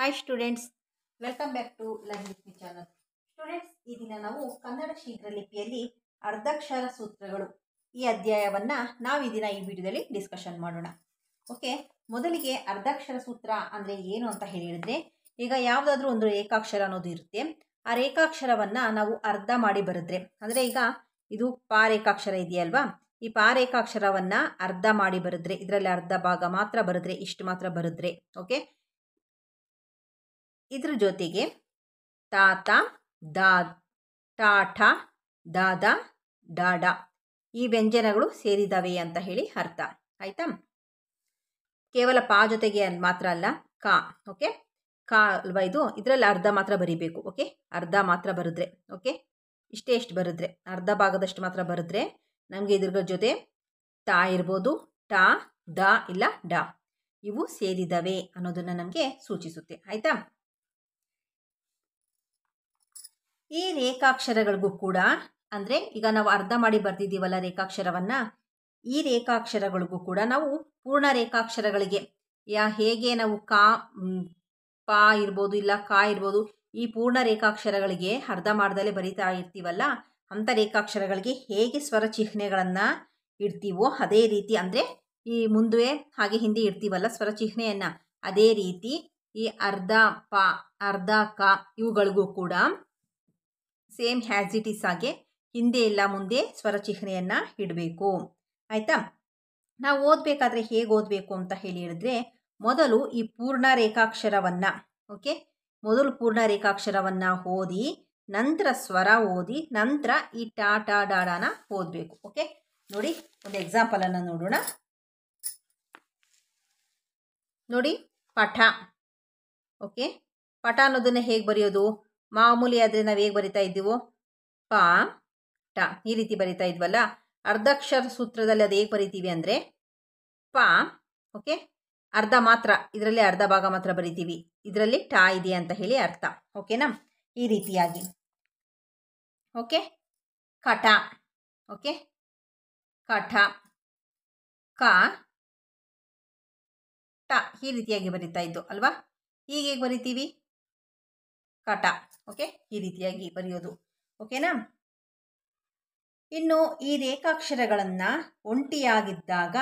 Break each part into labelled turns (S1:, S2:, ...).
S1: hi students welcome back to ಲೈಂಗ್ channel students ಈ ದಿನ ನಾವು ಕನ್ನಡ ಶೀಘ್ರ ಲಿಪಿಯಲ್ಲಿ ಅರ್ಧಾಕ್ಷರ ಸೂತ್ರಗಳು ಈ ಅಧ್ಯಾಯವನ್ನು ನಾವು ಈ ದಿನ ಈ ವಿಡಿಯೋದಲ್ಲಿ ಡಿಸ್ಕಷನ್ ಮಾಡೋಣ ಓಕೆ ಮೊದಲಿಗೆ ಅರ್ಧಾಕ್ಷರ ಸೂತ್ರ ಅಂದರೆ ಏನು ಅಂತ ಹೇಳಿದರೆ ಈಗ ಯಾವುದಾದ್ರೂ ಒಂದು ರೇಖಾಕ್ಷರ ಅನ್ನೋದು ಇರುತ್ತೆ ಆ ರೇಖಾಕ್ಷರವನ್ನು ನಾವು ಅರ್ಧ ಮಾಡಿ ಬರೆದ್ರೆ ಅಂದರೆ ಈಗ ಇದು ಪಾ ರೇಖಾಕ್ಷರ ಇದೆಯಲ್ವಾ ಈ ರೇಖಾಕ್ಷರವನ್ನು ಅರ್ಧ ಮಾಡಿ ಬರೆದ್ರೆ ಇದರಲ್ಲಿ ಅರ್ಧ ಭಾಗ ಮಾತ್ರ ಬರೆದ್ರೆ ಇಷ್ಟು ಮಾತ್ರ ಬರೆದ್ರೆ ಓಕೆ ಇದ್ರ ಜೊತೆಗೆ ತಾತ ದಾ ಟಾಠ ದಾದ ಡಾಡ ಈ ವ್ಯಂಜನಗಳು ಸೇರಿದವೆ ಅಂತ ಹೇಳಿ ಅರ್ಥ ಆಯ್ತಾ ಕೇವಲ ಪಾ ಜೊತೆಗೆ ಮಾತ್ರ ಅಲ್ಲ ಕಾ ಓಕೆ ಕಾ ಅಲ್ವಾ ಇದು ಇದರಲ್ಲಿ ಅರ್ಧ ಮಾತ್ರ ಬರಿಬೇಕು ಓಕೆ ಅರ್ಧ ಮಾತ್ರ ಬರೆದ್ರೆ ಓಕೆ ಇಷ್ಟೇ ಎಷ್ಟು ಬರೆದ್ರೆ ಅರ್ಧ ಭಾಗದಷ್ಟು ಮಾತ್ರ ಬರೆದ್ರೆ ನಮಗೆ ಇದ್ರ ಜೊತೆ ತಾ ಇರ್ಬೋದು ಟಾ ದ ಇಲ್ಲ ಡಾ ಇವು ಸೇರಿದವೆ ಅನ್ನೋದನ್ನು ನಮಗೆ ಸೂಚಿಸುತ್ತೆ ಆಯಿತಾ ಈ ರೇಖಾಕ್ಷರಗಳಿಗೂ ಕೂಡ ಅಂದರೆ ಈಗ ನಾವು ಅರ್ಧ ಮಾಡಿ ಬರ್ತಿದ್ದೀವಲ್ಲ ರೇಖಾಕ್ಷರವನ್ನು ಈ ರೇಖಾಕ್ಷರಗಳಿಗೂ ಕೂಡ ನಾವು ಪೂರ್ಣ ರೇಖಾಕ್ಷರಗಳಿಗೆ ಯಾ ಹೇಗೆ ನಾವು ಕಾ ಪ ಇರ್ಬೋದು ಇಲ್ಲ ಕಾ ಇರ್ಬೋದು ಈ ಪೂರ್ಣ ರೇಖಾಕ್ಷರಗಳಿಗೆ ಅರ್ಧ ಮಾಡ್ದಲೇ ಬರಿತಾ ಇರ್ತೀವಲ್ಲ ಅಂಥ ರೇಖಾಕ್ಷರಗಳಿಗೆ ಹೇಗೆ ಸ್ವರ ಚಿಹ್ನೆಗಳನ್ನು ಇಡ್ತೀವೋ ಅದೇ ರೀತಿ ಅಂದರೆ ಈ ಮುಂದುವೆ ಹಾಗೆ ಹಿಂದೆ ಇಡ್ತೀವಲ್ಲ ಸ್ವರ ಚಿಹ್ನೆಯನ್ನು ಅದೇ ರೀತಿ ಈ ಅರ್ಧ ಪ ಅರ್ಧ ಕ ಇವುಗಳಿಗೂ ಕೂಡ ಸೇಮ್ ಹ್ಯಾಸ್ ಇಟ್ ಹಾಗೆ ಹಿಂದೆ ಇಲ್ಲ ಮುಂದೆ ಸ್ವರ ಚಿಹ್ನೆಯನ್ನು ಇಡಬೇಕು ಆಯಿತಾ ನಾವು ಓದಬೇಕಾದ್ರೆ ಹೇಗೆ ಓದಬೇಕು ಅಂತ ಹೇಳಿ ಹೇಳಿದ್ರೆ ಮೊದಲು ಈ ಪೂರ್ಣ ರೇಖಾಕ್ಷರವನ್ನು ಓಕೆ ಮೊದಲು ಪೂರ್ಣ ರೇಖಾಕ್ಷರವನ್ನು ಓದಿ ನಂತರ ಸ್ವರ ಓದಿ ನಂತರ ಈ ಟಾ ಟಾ ಡಾಡಾನ ಓದಬೇಕು ಓಕೆ ನೋಡಿ ಒಂದು ಎಕ್ಸಾಂಪಲನ್ನು ನೋಡೋಣ ನೋಡಿ ಪಠ ಓಕೆ ಪಠ ಅನ್ನೋದನ್ನು ಹೇಗೆ ಬರೆಯೋದು ಮಾಮೂಲಿ ಆದರೆ ನಾವು ಹೇಗೆ ಬರಿತಾ ಇದ್ದೀವೋ ಪ ಟ ಈ ರೀತಿ ಬರಿತಾ ಇದ್ವಲ್ಲ ಅರ್ಧಕ್ಷರ ಸೂತ್ರದಲ್ಲಿ ಅದು ಹೇಗೆ ಬರಿತೀವಿ ಅಂದರೆ ಪ ಓಕೆ ಅರ್ಧ ಮಾತ್ರ ಇದರಲ್ಲಿ ಅರ್ಧ ಭಾಗ ಮಾತ್ರ ಬರಿತೀವಿ ಇದರಲ್ಲಿ ಟ ಇದೆ ಅಂತ ಹೇಳಿ ಅರ್ಥ ಓಕೆನಾ ಈ ರೀತಿಯಾಗಿ ಓಕೆ ಕಟ ಓಕೆ ಕಠ
S2: ಕ ಟ ಈ ರೀತಿಯಾಗಿ ಬರಿತಾ ಇದ್ದು
S1: ಅಲ್ವಾ ಈಗ ಹೇಗೆ ಬರಿತೀವಿ ಕಟ ಓಕೆ ಈ ರೀತಿಯಾಗಿ ಬರೆಯೋದು ಓಕೆನಾ ಇನ್ನು ಈ ರೇಖಾಕ್ಷರಗಳನ್ನು ಒಂಟಿಯಾಗಿದ್ದಾಗ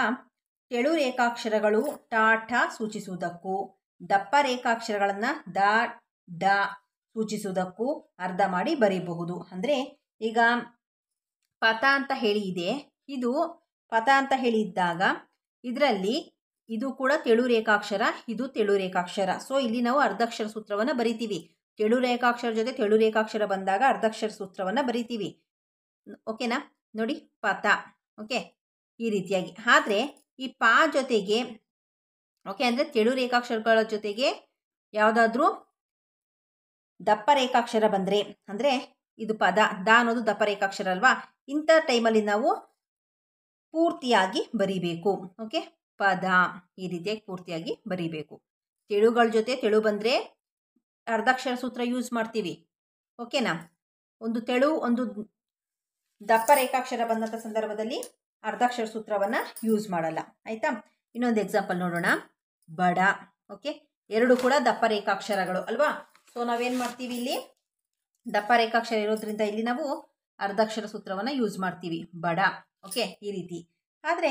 S1: ತೆಳು ರೇಖಾಕ್ಷರಗಳು ಟಾಟ ಸೂಚಿಸುವುದಕ್ಕೂ ದಪ್ಪ ರೇಖಾಕ್ಷರಗಳನ್ನು ದ ಡ ಸೂಚಿಸುವುದಕ್ಕೂ ಅರ್ಧ ಮಾಡಿ ಬರೀಬಹುದು ಅಂದರೆ ಈಗ ಪಥ ಅಂತ ಹೇಳಿ ಇದೆ ಇದು ಪಥ ಅಂತ ಹೇಳಿದ್ದಾಗ ಇದರಲ್ಲಿ ಇದು ಕೂಡ ತೆಳು ರೇಖಾಕ್ಷರ ಇದು ತೆಳು ರೇಖಾಕ್ಷರ ಸೊ ಇಲ್ಲಿ ನಾವು ಅರ್ಧಾಕ್ಷರ ಸೂತ್ರವನ್ನು ಬರಿತೀವಿ ತೆಳು ರೇಖಾಕ್ಷರ ಜೊತೆ ತೆಳು ರೇಖಾಕ್ಷರ ಬಂದಾಗ ಅರ್ಧಾಕ್ಷರ ಸೂತ್ರವನ್ನು ಬರಿತೀವಿ ಓಕೆನಾ ನೋಡಿ ಪತ ಓಕೆ ಈ ರೀತಿಯಾಗಿ ಆದರೆ ಈ ಪ ಜೊತೆಗೆ ಓಕೆ ಅಂದರೆ ತೆಳು ರೇಖಾಕ್ಷರಗಳ ಜೊತೆಗೆ ಯಾವುದಾದ್ರೂ ದಪ್ಪ ರೇಖಾಕ್ಷರ ಬಂದರೆ ಅಂದರೆ ಇದು ಪದ ದ ಅನ್ನೋದು ದಪ್ಪ ರೇಖಾಕ್ಷರ ಅಲ್ವಾ ಇಂಥ ಟೈಮಲ್ಲಿ ನಾವು ಪೂರ್ತಿಯಾಗಿ ಬರಿಬೇಕು ಓಕೆ ಪದ ಈ ರೀತಿಯಾಗಿ ಪೂರ್ತಿಯಾಗಿ ಬರಿಬೇಕು ತೆಳುಗಳ ಜೊತೆ ತೆಳು ಬಂದರೆ ಅರ್ಧಾಕ್ಷರ ಸೂತ್ರ ಯೂಸ್ ಮಾಡ್ತೀವಿ ಓಕೆನಾ ಒಂದು ತೆಳು ಒಂದು ದಪ್ಪ ರೇಖಾಕ್ಷರ ಬಂದಂಥ ಸಂದರ್ಭದಲ್ಲಿ ಅರ್ಧಾಕ್ಷರ ಸೂತ್ರವನ್ನು ಯೂಸ್ ಮಾಡಲ್ಲ ಆಯಿತಾ ಇನ್ನೊಂದು ಎಕ್ಸಾಂಪಲ್ ನೋಡೋಣ ಬಡ ಓಕೆ ಎರಡು ಕೂಡ ದಪ್ಪ ರೇಖಾಕ್ಷರಗಳು ಅಲ್ವಾ ಸೊ ನಾವೇನು ಮಾಡ್ತೀವಿ ಇಲ್ಲಿ ದಪ್ಪ ರೇಖಾಕ್ಷರ ಇರೋದ್ರಿಂದ ಇಲ್ಲಿ ನಾವು ಅರ್ಧಾಕ್ಷರ ಸೂತ್ರವನ್ನು ಯೂಸ್ ಮಾಡ್ತೀವಿ ಬಡ ಓಕೆ ಈ ರೀತಿ ಆದರೆ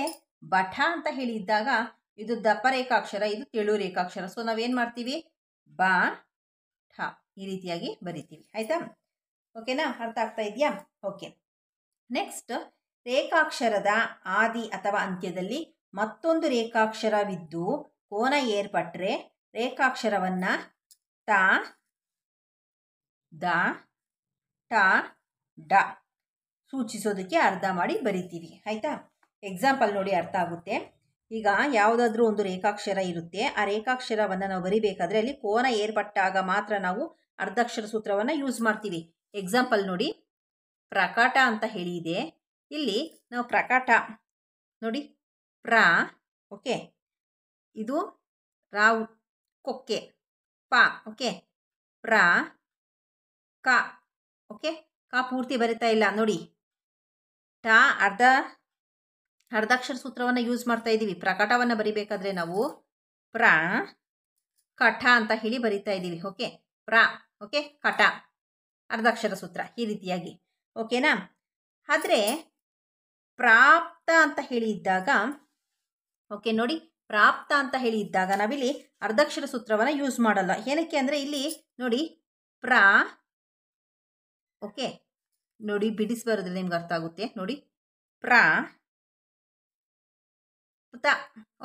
S1: ಬಠ ಅಂತ ಹೇಳಿದ್ದಾಗ ಇದು ದಪ್ಪ ರೇಖಾಕ್ಷರ ಇದು ತೆಳು ರೇಖಾಕ್ಷರ ಸೊ ನಾವೇನು ಮಾಡ್ತೀವಿ ಬ ಠ ಈ ರೀತಿಯಾಗಿ ಬರಿತೀವಿ ಆಯ್ತಾ ಓಕೆನಾ ಅರ್ಥ ಆಗ್ತಾ ಇದೆಯಾ ಓಕೆ ನೆಕ್ಸ್ಟ್ ರೇಖಾಕ್ಷರದ ಆದಿ ಅಥವಾ ಅಂತ್ಯದಲ್ಲಿ ಮತ್ತೊಂದು ರೇಖಾಕ್ಷರವಿದ್ದು ಕೋನ ಏರ್ಪಟ್ರೆ ರೇಖಾಕ್ಷರವನ್ನು ತ ದ ಟ ಡ ಸೂಚಿಸೋದಕ್ಕೆ ಅರ್ಧ ಮಾಡಿ ಬರಿತೀವಿ ಆಯಿತಾ ಎಕ್ಸಾಂಪಲ್ ನೋಡಿ ಅರ್ಥ ಆಗುತ್ತೆ ಈಗ ಯಾವುದಾದ್ರೂ ಒಂದು ರೇಖಾಕ್ಷರ ಇರುತ್ತೆ ಆ ರೇಖಾಕ್ಷರವನ್ನು ನಾವು ಬರಿಬೇಕಾದ್ರೆ ಅಲ್ಲಿ ಕೋನ ಏರ್ಪಟ್ಟಾಗ ಮಾತ್ರ ನಾವು ಅರ್ಧಾಕ್ಷರ ಸೂತ್ರವನ್ನು ಯೂಸ್ ಮಾಡ್ತೀವಿ ಎಕ್ಸಾಂಪಲ್ ನೋಡಿ ಪ್ರಕಾಟ ಅಂತ ಹೇಳಿದೆ ಇಲ್ಲಿ ನಾವು ಪ್ರಕಾಟ ನೋಡಿ ಪ್ರ ಓಕೆ ಇದು ರಾವ್
S2: ಕೊಕ್ಕೆ ಪ ಓಕೆ ಪ್ರ ಕ ಓಕೆ
S1: ಕ ಪೂರ್ತಿ ಬರಿತಾ ಇಲ್ಲ ನೋಡಿ ಟ ಅರ್ಧ ಅರ್ಧಾಕ್ಷರ ಸೂತ್ರವನ್ನು ಯೂಸ್ ಮಾಡ್ತಾ ಇದ್ದೀವಿ ಪ್ರಕಟವನ್ನು ಬರಿಬೇಕಾದ್ರೆ ನಾವು ಪ್ರ ಕಠ ಅಂತ ಹೇಳಿ ಬರಿತಾ ಇದ್ದೀವಿ ಓಕೆ ಪ್ರ ಓಕೆ ಕಟ ಅರ್ಧಾಕ್ಷರ ಸೂತ್ರ ಈ ರೀತಿಯಾಗಿ ಓಕೆನಾ ಆದರೆ ಪ್ರಾಪ್ತ ಅಂತ ಹೇಳಿ ಇದ್ದಾಗ ಓಕೆ ನೋಡಿ ಪ್ರಾಪ್ತ ಅಂತ ಹೇಳಿ ಇದ್ದಾಗ ನಾವಿಲ್ಲಿ ಅರ್ಧಾಕ್ಷರ ಸೂತ್ರವನ್ನು ಯೂಸ್ ಮಾಡಲ್ಲ ಏನಕ್ಕೆ ಅಂದರೆ ಇಲ್ಲಿ ನೋಡಿ ಪ್ರ ಓಕೆ ನೋಡಿ ಬಿಡಿಸಿ ನಿಮ್ಗೆ ಅರ್ಥ ಆಗುತ್ತೆ ನೋಡಿ ಪ್ರಾ ಅಂತ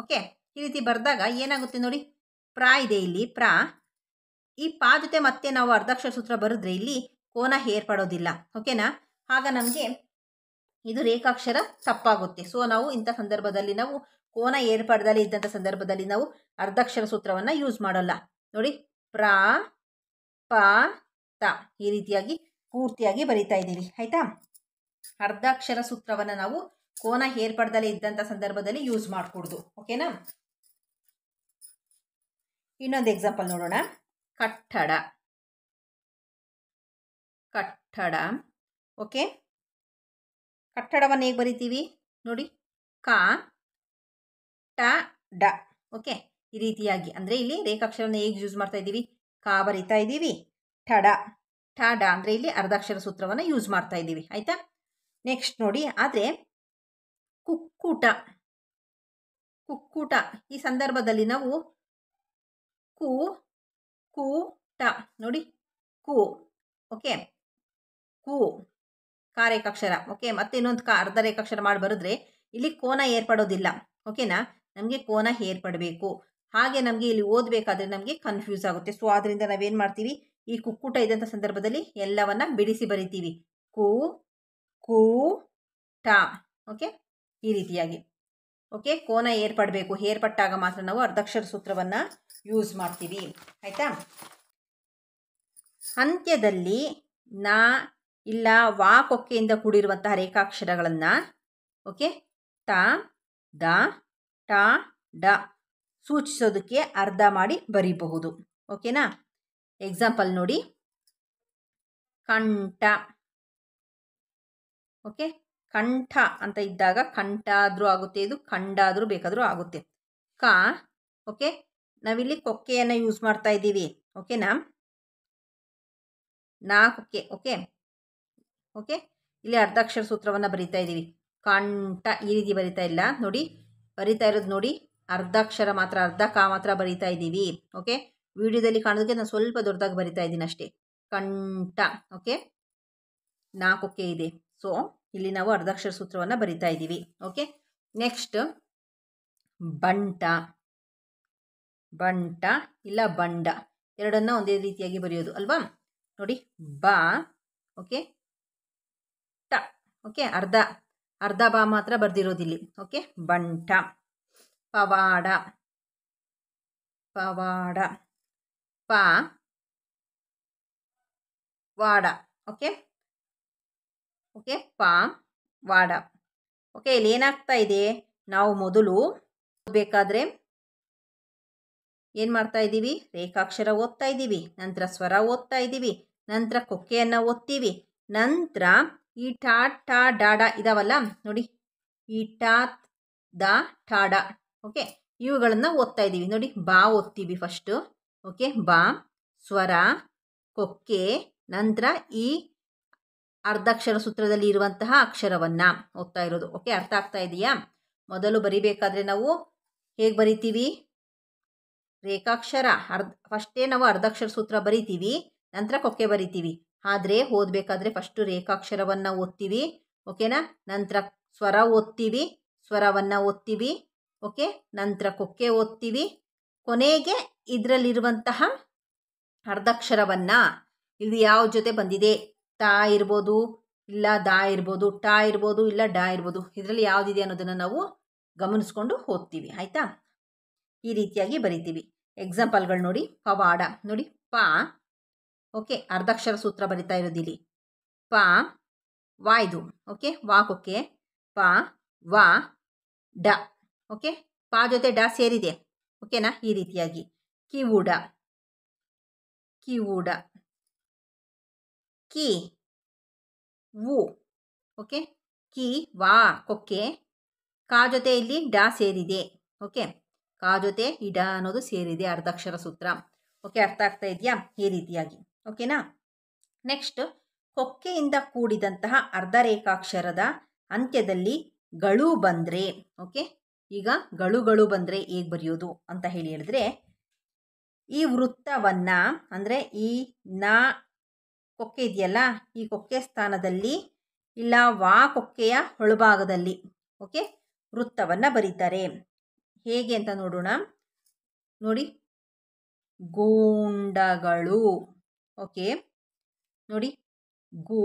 S1: ಓಕೆ ಈ ರೀತಿ ಬರೆದಾಗ ಏನಾಗುತ್ತೆ ನೋಡಿ ಪ್ರಾ ಇದೆ ಇಲ್ಲಿ ಪ್ರಾ ಈ ಪಾ ಜೊತೆ ಮತ್ತೆ ನಾವು ಅರ್ಧಾಕ್ಷರ ಸೂತ್ರ ಬರೆದ್ರೆ ಇಲ್ಲಿ ಕೋನ ಏರ್ಪಡೋದಿಲ್ಲ ಓಕೆನಾ ಆಗ ನಮಗೆ ಇದು ರೇಖಾಕ್ಷರ ತಪ್ಪಾಗುತ್ತೆ ಸೊ ನಾವು ಇಂಥ ಸಂದರ್ಭದಲ್ಲಿ ನಾವು ಕೋನ ಏರ್ಪಡದಲ್ಲಿ ಇದ್ದಂಥ ಸಂದರ್ಭದಲ್ಲಿ ನಾವು ಅರ್ಧಾಕ್ಷರ ಸೂತ್ರವನ್ನು ಯೂಸ್ ಮಾಡೋಲ್ಲ ನೋಡಿ ಪ್ರಾ ಪ ತ ಈ ರೀತಿಯಾಗಿ ಪೂರ್ತಿಯಾಗಿ ಬರಿತಾ ಇದ್ದೀವಿ ಆಯಿತಾ ಅರ್ಧಾಕ್ಷರ ಸೂತ್ರವನ್ನು ನಾವು ಕೋನ ಏರ್ಪಡ್ದಲೇ ಇದ್ದಂಥ ಸಂದರ್ಭದಲ್ಲಿ ಯೂಸ್ ಮಾಡಿಕೊಡ್ದು ಓಕೆನಾ ಇನ್ನೊಂದು ಎಕ್ಸಾಂಪಲ್ ನೋಡೋಣ ಕಟ್ಟಡ ಕಟ್ಟಡ ಓಕೆ ಕಟ್ಟಡವನ್ನು ಹೇಗೆ ಬರಿತೀವಿ ನೋಡಿ ಕ ಟ ಡ ಓಕೆ ಈ ರೀತಿಯಾಗಿ ಅಂದರೆ ಇಲ್ಲಿ ರೇಖಾಕ್ಷರವನ್ನು ಹೇಗೆ ಯೂಸ್ ಮಾಡ್ತಾ ಇದ್ದೀವಿ ಕ ಬರಿತಾ ಇದ್ದೀವಿ ಠಡ ಠ ಡ ಅಂದರೆ ಇಲ್ಲಿ ಅರ್ಧಾಕ್ಷರ ಸೂತ್ರವನ್ನು ಯೂಸ್ ಮಾಡ್ತಾ ಇದ್ದೀವಿ ಆಯಿತಾ ನೆಕ್ಸ್ಟ್ ನೋಡಿ ಆದರೆ ಕುಕ್ಕುಟ ಕುಕ್ಕುಟ ಈ ಸಂದರ್ಭದಲ್ಲಿ ನಾವು ಕು ಕು ಟ ನೋಡಿ ಕು ಓಕೆ ಕು ಕಾರೇಕಾಕ್ಷರ ಓಕೆ ಮತ್ತೆ ಇನ್ನೊಂದು ಕ ಅರ್ಧ ರೇಖಾಕ್ಷರ ಮಾಡಿ ಬರೆದ್ರೆ ಇಲ್ಲಿ ಕೋನ ಏರ್ಪಡೋದಿಲ್ಲ ಓಕೆನಾ ನಮಗೆ ಕೋನ ಏರ್ಪಡಬೇಕು ಹಾಗೆ ನಮಗೆ ಇಲ್ಲಿ ಓದಬೇಕಾದ್ರೆ ನಮಗೆ ಕನ್ಫ್ಯೂಸ್ ಆಗುತ್ತೆ ಸೊ ಆದ್ರಿಂದ ನಾವೇನು ಮಾಡ್ತೀವಿ ಈ ಕುಕ್ಕುಟ ಇದ್ದಂಥ ಸಂದರ್ಭದಲ್ಲಿ ಎಲ್ಲವನ್ನ ಬಿಡಿಸಿ ಬರಿತೀವಿ ಕು ಕು ಟ ಓಕೆ ಈ ರೀತಿಯಾಗಿ ಓಕೆ ಕೋನ ಏರ್ಪಡಬೇಕು ಏರ್ಪಟ್ಟಾಗ ಮಾತ್ರ ನಾವು ಅರ್ಧಕ್ಷರ ಸೂತ್ರವನ್ನು ಯೂಸ್ ಮಾಡ್ತೀವಿ ಆಯಿತಾ ಅಂತ್ಯದಲ್ಲಿ ನಾ ಇಲ್ಲ ವಾ ಕೊಕ್ಕೆಯಿಂದ ಕೂಡಿರುವಂತಹ ರೇಖಾಕ್ಷರಗಳನ್ನು ಓಕೆ ತ ದ ಟ ಡ ಸೂಚಿಸೋದಕ್ಕೆ ಅರ್ಧ ಮಾಡಿ ಬರೀಬಹುದು ಓಕೆನಾ ಎಕ್ಸಾಂಪಲ್ ನೋಡಿ ಕಂಠ ಓಕೆ ಕಂಠ ಅಂತ ಇದ್ದಾಗ ಕಂಠ ಆದರೂ ಆಗುತ್ತೆ ಇದು ಖಂಡ ಆದರೂ ಬೇಕಾದರೂ ಆಗುತ್ತೆ ಕ ಓಕೆ ನಾವಿಲ್ಲಿ ಕೊಕ್ಕೆಯನ್ನು ಯೂಸ್ ಮಾಡ್ತಾ ಇದ್ದೀವಿ ಓಕೆನಾ ನಾ ಓಕೆ ಓಕೆ ಇಲ್ಲಿ ಅರ್ಧಾಕ್ಷರ ಸೂತ್ರವನ್ನು ಬರಿತಾ ಇದ್ದೀವಿ ಕಂಠ ಈ ರೀತಿ ಬರಿತಾ ಇಲ್ಲ ನೋಡಿ ಬರಿತಾ ಇರೋದು ನೋಡಿ ಅರ್ಧಾಕ್ಷರ ಮಾತ್ರ ಅರ್ಧ ಕಾ ಮಾತ್ರ ಬರಿತಾ ಇದ್ದೀವಿ ಓಕೆ ವಿಡಿಯೋದಲ್ಲಿ ಕಾಣೋದಕ್ಕೆ ನಾನು ಸ್ವಲ್ಪ ದೊಡ್ಡದಾಗಿ ಬರಿತಾ ಇದ್ದೀನಿ ಅಷ್ಟೇ ಕಂಠ ಓಕೆ ನಾಲ್ಕುಕ್ಕೆ ಇದೆ ಸೊ ಇಲ್ಲಿ ನಾವು ಅರ್ಧಾಕ್ಷರ ಸೂತ್ರವನ್ನು ಬರಿತಾ ಇದ್ದೀವಿ ಓಕೆ ನೆಕ್ಸ್ಟ್ ಬಂಟ ಬಂಟ ಇಲ್ಲ ಬಂಡ ಎರಡನ್ನ ಒಂದೇ ರೀತಿಯಾಗಿ ಬರೆಯೋದು ಅಲ್ವಾ ನೋಡಿ ಬ ಓಕೆ ಟ ಓಕೆ ಅರ್ಧ ಅರ್ಧ ಬಾ ಮಾತ್ರ ಬರೆದಿರೋದಿಲ್ಲಿ ಓಕೆ ಬಂಟ ಪವಾಡ ಪವಾಡ ಪ ವಾಡ ಓಕೆ ಓಕೆ ಪಾಮ್ ವಾಡ ಓಕೆ ಇಲ್ಲಿ ಏನಾಗ್ತಾ ಇದೆ ನಾವು ಮೊದಲು ಬೇಕಾದ್ರೆ ಏನು ಮಾಡ್ತಾ ಇದ್ದೀವಿ ರೇಖಾಕ್ಷರ ಓದ್ತಾ ಇದ್ದೀವಿ ನಂತರ ಸ್ವರ ಓದ್ತಾ ಇದ್ದೀವಿ ನಂತರ ಕೊಕ್ಕೆಯನ್ನು ಓದ್ತೀವಿ ನಂತರ ಈ ಟಾ ಟಾ ಡಾಡ ಇದಾವಲ್ಲ ನೋಡಿ ಈ ಟಾ ದ ಟಾಡ ಓಕೆ ಇವುಗಳನ್ನು ಓದ್ತಾ ಇದ್ದೀವಿ ನೋಡಿ ಬಾ ಓದ್ತೀವಿ ಫಸ್ಟು ಓಕೆ ಬಾ ಸ್ವರ ಕೊಕ್ಕೆ ನಂತರ ಈ ಅರ್ಧಾಕ್ಷರ ಸೂತ್ರದಲ್ಲಿ ಇರುವಂತಹ ಅಕ್ಷರವನ್ನು ಓದ್ತಾ ಇರೋದು ಓಕೆ ಅರ್ಥ ಆಗ್ತಾ ಇದೆಯಾ ಮೊದಲು ಬರಿಬೇಕಾದ್ರೆ ನಾವು ಹೇಗೆ ಬರಿತೀವಿ ರೇಖಾಕ್ಷರ ಅರ್ಧ ಫಸ್ಟೇ ನಾವು ಅರ್ಧಾಕ್ಷರ ಸೂತ್ರ ಬರಿತೀವಿ ನಂತರ ಕೊಕ್ಕೆ ಬರಿತೀವಿ ಆದರೆ ಓದಬೇಕಾದ್ರೆ ಫಸ್ಟು ರೇಖಾಕ್ಷರವನ್ನು ಓದ್ತೀವಿ ಓಕೆನಾ ನಂತರ ಸ್ವರ ಓದ್ತೀವಿ ಸ್ವರವನ್ನು ಓದ್ತೀವಿ ಓಕೆ ನಂತರ ಕೊಕ್ಕೆ ಓದ್ತೀವಿ ಕೊನೆಗೆ ಇದರಲ್ಲಿರುವಂತಹ ಅರ್ಧಾಕ್ಷರವನ್ನು ಇದು ಯಾವ ಜೊತೆ ಬಂದಿದೆ ಟ ಇರ್ಬೋದು ಇಲ್ಲ ದ ಇರ್ಬೋದು ಟ ಇರ್ಬೋದು ಇಲ್ಲ ಡ ಇರ್ಬೋದು ಇದರಲ್ಲಿ ಯಾವುದಿದೆ ಅನ್ನೋದನ್ನು ನಾವು ಗಮನಿಸ್ಕೊಂಡು ಓದ್ತೀವಿ ಆಯಿತಾ ಈ ರೀತಿಯಾಗಿ ಬರಿತೀವಿ ಎಕ್ಸಾಂಪಲ್ಗಳು ನೋಡಿ ಪವಾಡ ನೋಡಿ ಪ ಓಕೆ ಅರ್ಧಾಕ್ಷರ ಸೂತ್ರ ಬರಿತಾ ಇರೋದಿಲ್ಲಿ ಪ ವಾಯ್ದು ಓಕೆ ವಾಕೋಕೆ ಪ ವಾ ಡ ಓಕೆ ಪ ಜೊತೆ ಡ ಸೇರಿದೆ ಓಕೆನಾ ಈ ರೀತಿಯಾಗಿ ಕಿವುಡ
S2: ಕಿವುಡ ಕಿ
S1: ವು ಓಕೆ ಕಿ ವಾ ಕೊಕ್ಕೆ ಕಾ ಜೊತೆ ಇಲ್ಲಿ ಡಾ ಸೇರಿದೆ ಓಕೆ ಕಾ ಜೊತೆ ಇಡ ಅನ್ನೋದು ಸೇರಿದೆ ಅರ್ಧಾಕ್ಷರ ಸೂತ್ರ ಓಕೆ ಅರ್ಥ ಆಗ್ತಾ ಇದೆಯಾ ಈ ರೀತಿಯಾಗಿ ಓಕೆನಾ ನೆಕ್ಸ್ಟ್ ಕೊಕ್ಕೆಯಿಂದ ಕೂಡಿದಂತಹ ಅರ್ಧ ರೇಖಾಕ್ಷರದ ಅಂತ್ಯದಲ್ಲಿ ಗಳು ಬಂದರೆ ಓಕೆ ಈಗ ಗಳುಗಳು ಬಂದರೆ ಹೇಗೆ ಬರೆಯೋದು ಅಂತ ಹೇಳಿ ಹೇಳಿದ್ರೆ ಈ ವೃತ್ತವನ್ನು ಅಂದರೆ ಈ ನ ಕೊಕ್ಕೆ ಇದೆಯಲ್ಲ ಈ ಕೊಕ್ಕೆ ಸ್ಥಾನದಲ್ಲಿ ಇಲ್ಲ ವಾ ಕೊಕ್ಕೆಯ ಹೊಳಭಾಗದಲ್ಲಿ ಓಕೆ ವೃತ್ತವನ್ನು ಬರೀತಾರೆ ಹೇಗೆ ಅಂತ ನೋಡೋಣ ನೋಡಿ ಗೂಂಡಗಳು ಓಕೆ ನೋಡಿ ಗೂ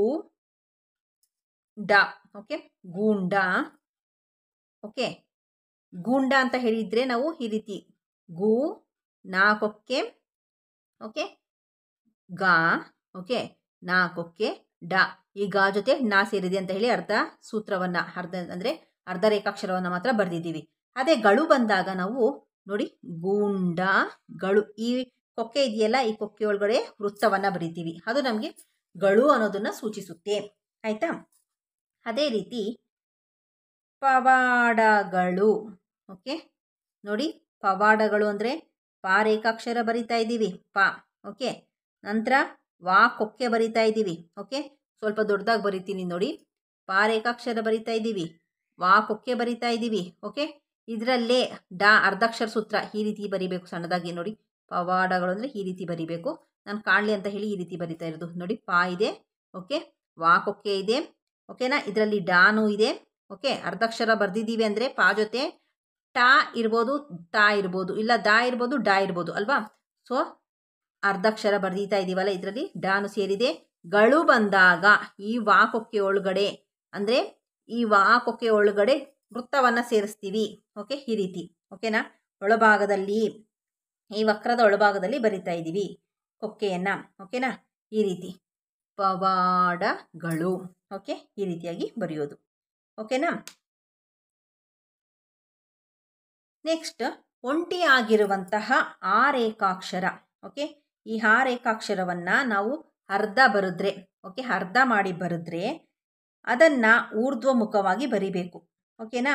S1: ಡ ಓಕೆ ಗೂಂಡ ಓಕೆ ಗೂಂಡ ಅಂತ ಹೇಳಿದರೆ ನಾವು ಈ ರೀತಿ ಗೂ ಕೊಕ್ಕೆ ಓಕೆ ಗಾ ಓಕೆ ನಾ ಕೊಕ್ಕೆ ಡ ಈ ಗಾ ಜೊತೆ ನಾ ಸೇರಿದೆ ಅಂತ ಹೇಳಿ ಅರ್ಧ ಸೂತ್ರವನ್ನು ಅರ್ಧ ಅಂದರೆ ಅರ್ಧ ರೇಖಾಕ್ಷರವನ್ನು ಮಾತ್ರ ಬರೆದಿದ್ದೀವಿ ಅದೇ ಗಳು ಬಂದಾಗ ನಾವು ನೋಡಿ ಗೂಂಡ ಗಳು ಈ ಕೊಕ್ಕೆ ಇದೆಯಲ್ಲ ಈ ಕೊಕ್ಕೆ ಒಳಗಡೆ ವೃತ್ತವನ್ನು ಬರಿತೀವಿ ಅದು ನಮಗೆ ಗಳು ಅನ್ನೋದನ್ನು ಸೂಚಿಸುತ್ತೆ ಆಯಿತಾ ಅದೇ ರೀತಿ ಪವಾಡಗಳು ಓಕೆ ನೋಡಿ ಪವಾಡಗಳು ಅಂದರೆ ಪ ರೇಖಾಕ್ಷರ ಬರಿತಾ ಇದ್ದೀವಿ ಪ ಓಕೆ ನಂತರ ವಾ ಕೊಕ್ಕೆ ಬರಿತಾ ಇದ್ದೀವಿ ಓಕೆ ಸ್ವಲ್ಪ ದೊಡ್ಡದಾಗಿ ಬರಿತೀನಿ ನೋಡಿ ರೇಖಾಕ್ಷರ ಬರಿತಾ ಇದ್ದೀವಿ ಕೊಕ್ಕೆ ಬರಿತಾ ಇದ್ದೀವಿ ಓಕೆ ಇದರಲ್ಲೇ ಡಾ ಅರ್ಧಾಕ್ಷರ ಸೂತ್ರ ಈ ರೀತಿ ಬರಿಬೇಕು ಸಣ್ಣದಾಗಿ ನೋಡಿ ಪವಾಡಗಳು ಅಂದರೆ ಈ ರೀತಿ ಬರಿಬೇಕು ನಾನು ಕಾಣಲಿ ಅಂತ ಹೇಳಿ ಈ ರೀತಿ ಬರಿತಾ ಇರೋದು ನೋಡಿ ಪಾ ಇದೆ ಓಕೆ ವಾ ಕೊಕ್ಕೆ ಇದೆ ಓಕೆನಾ ಇದರಲ್ಲಿ ಡಾನು ಇದೆ ಓಕೆ ಅರ್ಧಾಕ್ಷರ ಬರೆದಿದ್ದೀವಿ ಅಂದರೆ ಪಾ ಜೊತೆ ಟಾ ಇರ್ಬೋದು ತಾ ಇರ್ಬೋದು ಇಲ್ಲ ದಾ ಇರ್ಬೋದು ಡಾ ಇರ್ಬೋದು ಅಲ್ವಾ ಸೊ ಅರ್ಧಕ್ಷರ ಬರೆದೀತಾ ಇದ್ದೀವಲ್ಲ ಇದರಲ್ಲಿ ಡಾನು ಸೇರಿದೆ ಗಳು ಬಂದಾಗ ಈ ವಾಕೊಕ್ಕೆ ಒಳಗಡೆ ಅಂದರೆ ಈ ವಾಕೊಕ್ಕೆ ಒಳಗಡೆ ವೃತ್ತವನ್ನು ಸೇರಿಸ್ತೀವಿ ಓಕೆ ಈ ರೀತಿ ಓಕೆನಾ ಒಳಭಾಗದಲ್ಲಿ ಈ ವಕ್ರದ ಒಳಭಾಗದಲ್ಲಿ ಬರಿತಾ ಇದ್ದೀವಿ ಕೊಕ್ಕೆಯನ್ನು ಓಕೆನಾ ಈ ರೀತಿ ಪವಾಡಗಳು ಓಕೆ ಈ ರೀತಿಯಾಗಿ ಬರೆಯೋದು ಓಕೆನಾ ನೆಕ್ಸ್ಟ್ ಒಂಟಿಯಾಗಿರುವಂತಹ ಆ ಓಕೆ ಈ ಆ ರೇಖಾಕ್ಷರವನ್ನು ನಾವು ಅರ್ಧ ಬರೆದ್ರೆ ಓಕೆ ಅರ್ಧ ಮಾಡಿ ಬರೆದ್ರೆ ಅದನ್ನು ಊರ್ಧ್ವಮುಖವಾಗಿ ಬರಿಬೇಕು ಓಕೆನಾ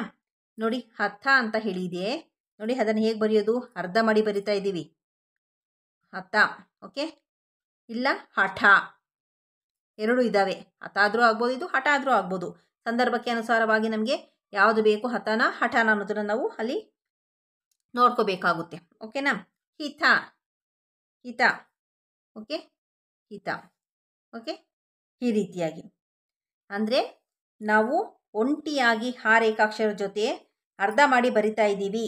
S1: ನೋಡಿ ಹತ್ತ ಅಂತ ಹೇಳಿದೆ ನೋಡಿ ಅದನ್ನು ಹೇಗೆ ಬರೆಯೋದು ಅರ್ಧ ಮಾಡಿ ಬರಿತಾ ಇದ್ದೀವಿ ಹತ್ತ ಓಕೆ ಇಲ್ಲ ಹಠ ಎರಡು ಇದ್ದಾವೆ ಹತಾದರೂ ಆಗ್ಬೋದು ಇದು ಹಠ ಆದರೂ ಆಗ್ಬೋದು ಸಂದರ್ಭಕ್ಕೆ ಅನುಸಾರವಾಗಿ ನಮಗೆ ಯಾವುದು ಬೇಕು ಹಠನ ಹಠಾನ ಅನ್ನೋದನ್ನು ನಾವು ಅಲ್ಲಿ ನೋಡ್ಕೋಬೇಕಾಗುತ್ತೆ ಓಕೆನಾ ಹಿತ ಹಿತ ಓಕೆ ಹಿತ ಓಕೆ ಈ ರೀತಿಯಾಗಿ ಅಂದರೆ ನಾವು ಒಂಟಿಯಾಗಿ ಹಾ ಜೊತೆ ಅರ್ಧ ಮಾಡಿ ಬರಿತಾ ಇದ್ದೀವಿ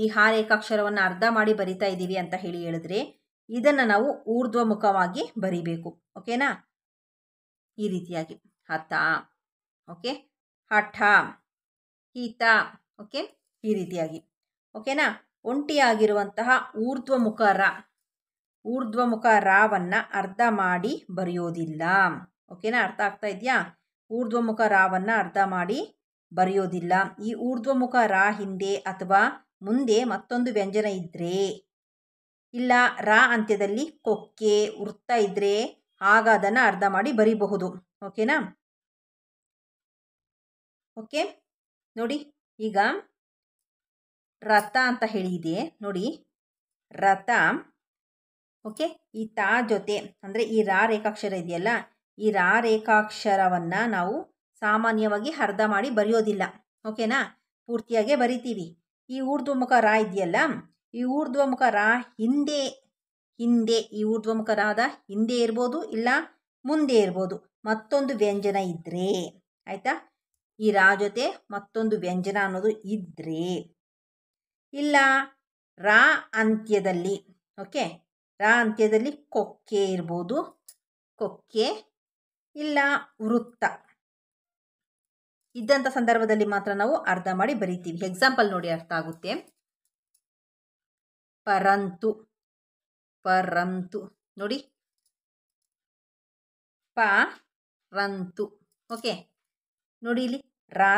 S1: ಈ ಹಾ ಅರ್ಧ ಮಾಡಿ ಬರಿತಾ ಇದ್ದೀವಿ ಅಂತ ಹೇಳಿ ಹೇಳಿದ್ರೆ ಇದನ್ನು ನಾವು ಊರ್ಧ್ವಮುಖವಾಗಿ ಬರಿಬೇಕು ಓಕೆನಾ ಈ ರೀತಿಯಾಗಿ ಹತ ಓಕೆ ಹಠ ಹಿತ ಓಕೆ ಈ ರೀತಿಯಾಗಿ ಓಕೆನಾ ಒಂಟಿಯಾಗಿರುವಂತಹ ಊರ್ಧ್ವಮುಖರ ಊರ್ಧ್ವಮುಖ ರಾವನ್ನು ಅರ್ಧ ಮಾಡಿ ಬರೆಯೋದಿಲ್ಲ ಓಕೆನಾ ಅರ್ಥ ಆಗ್ತಾ ಇದೆಯಾ ಊರ್ಧ್ವಮುಖ ರಾವನ್ನು ಅರ್ಧ ಮಾಡಿ ಬರೆಯೋದಿಲ್ಲ ಈ ಊರ್ಧ್ವಮುಖ ರಾ ಹಿಂದೆ ಅಥವಾ ಮುಂದೆ ಮತ್ತೊಂದು ವ್ಯಂಜನ ಇದ್ರೆ ಇಲ್ಲ ರಾ ಅಂತ್ಯದಲ್ಲಿ ಕೊಕ್ಕೆ ವೃತ್ತ ಇದ್ರೆ ಆಗ ಅದನ್ನು ಅರ್ಧ ಮಾಡಿ ಬರಿಬಹುದು ಓಕೆನಾ ಓಕೆ ನೋಡಿ ಈಗ ರಥ ಅಂತ ಹೇಳಿದೆ ನೋಡಿ ರಥ ಓಕೆ ಈ ತಾ ಜೊತೆ ಅಂದರೆ ಈ ರಾ ರೇಖಾಕ್ಷರ ಇದೆಯಲ್ಲ ಈ ರಾ ರೇಖಾಕ್ಷರವನ್ನು ನಾವು ಸಾಮಾನ್ಯವಾಗಿ ಅರ್ಧ ಮಾಡಿ ಬರೆಯೋದಿಲ್ಲ ಓಕೆನಾ ಪೂರ್ತಿಯಾಗೆ ಬರಿತೀವಿ ಈ ಊರ್ಧ್ವಮುಖ ರಾ ಇದೆಯಲ್ಲ ಈ ಊರ್ಧ್ವಮುಖ ರಾ ಹಿಂದೆ ಹಿಂದೆ ಈ ಊರ್ಧ್ವಮುಖ ರಾದ ಹಿಂದೆ ಇರ್ಬೋದು ಇಲ್ಲ ಮುಂದೆ ಇರ್ಬೋದು ಮತ್ತೊಂದು ವ್ಯಂಜನ ಇದ್ದರೆ ಆಯಿತಾ ಈ ರಾ ಜೊತೆ ಮತ್ತೊಂದು ವ್ಯಂಜನ ಅನ್ನೋದು ಇದ್ದರೆ ಇಲ್ಲ ರಾ ಅಂತ್ಯದಲ್ಲಿ ಓಕೆ ರಾ ಅಂತ್ಯದಲ್ಲಿ ಕೊಕ್ಕೆ ಇರ್ಬೋದು ಕೊಕ್ಕೆ ಇಲ್ಲ ವೃತ್ತ ಇದ್ದಂಥ ಸಂದರ್ಭದಲ್ಲಿ ಮಾತ್ರ ನಾವು ಅರ್ಧ ಮಾಡಿ ಬರೀತೀವಿ ಎಕ್ಸಾಂಪಲ್ ನೋಡಿ ಅರ್ಥ ಆಗುತ್ತೆ ಪರಂತು ಪರಂತು ನೋಡಿ ಪ ರಂತು ಓಕೆ ನೋಡಿ ಇಲ್ಲಿ ರಾ